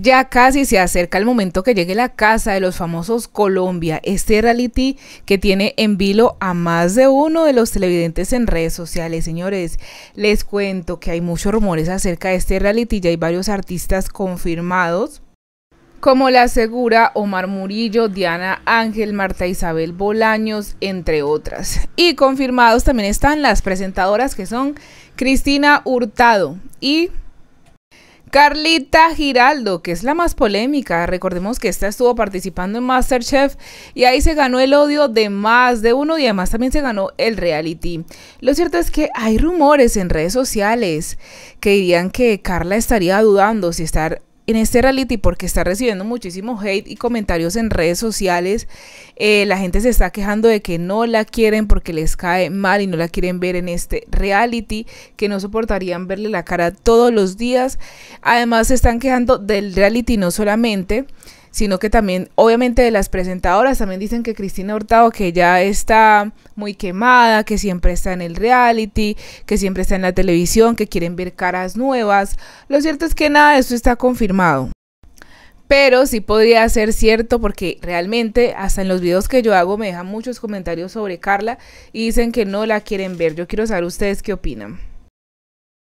Ya casi se acerca el momento que llegue la casa de los famosos Colombia, este reality que tiene en vilo a más de uno de los televidentes en redes sociales. Señores, les cuento que hay muchos rumores acerca de este reality, ya hay varios artistas confirmados. Como la asegura Omar Murillo, Diana Ángel, Marta Isabel Bolaños, entre otras. Y confirmados también están las presentadoras que son Cristina Hurtado y Carlita Giraldo, que es la más polémica, recordemos que esta estuvo participando en MasterChef y ahí se ganó el odio de más de uno y además también se ganó el reality. Lo cierto es que hay rumores en redes sociales que dirían que Carla estaría dudando si estar en este reality porque está recibiendo muchísimo hate y comentarios en redes sociales. Eh, la gente se está quejando de que no la quieren porque les cae mal y no la quieren ver en este reality, que no soportarían verle la cara todos los días. Además se están quejando del reality no solamente sino que también, obviamente, de las presentadoras también dicen que Cristina Hurtado, que ya está muy quemada, que siempre está en el reality, que siempre está en la televisión, que quieren ver caras nuevas. Lo cierto es que nada de esto está confirmado pero sí podría ser cierto porque realmente hasta en los videos que yo hago me dejan muchos comentarios sobre Carla y dicen que no la quieren ver. Yo quiero saber ustedes qué opinan.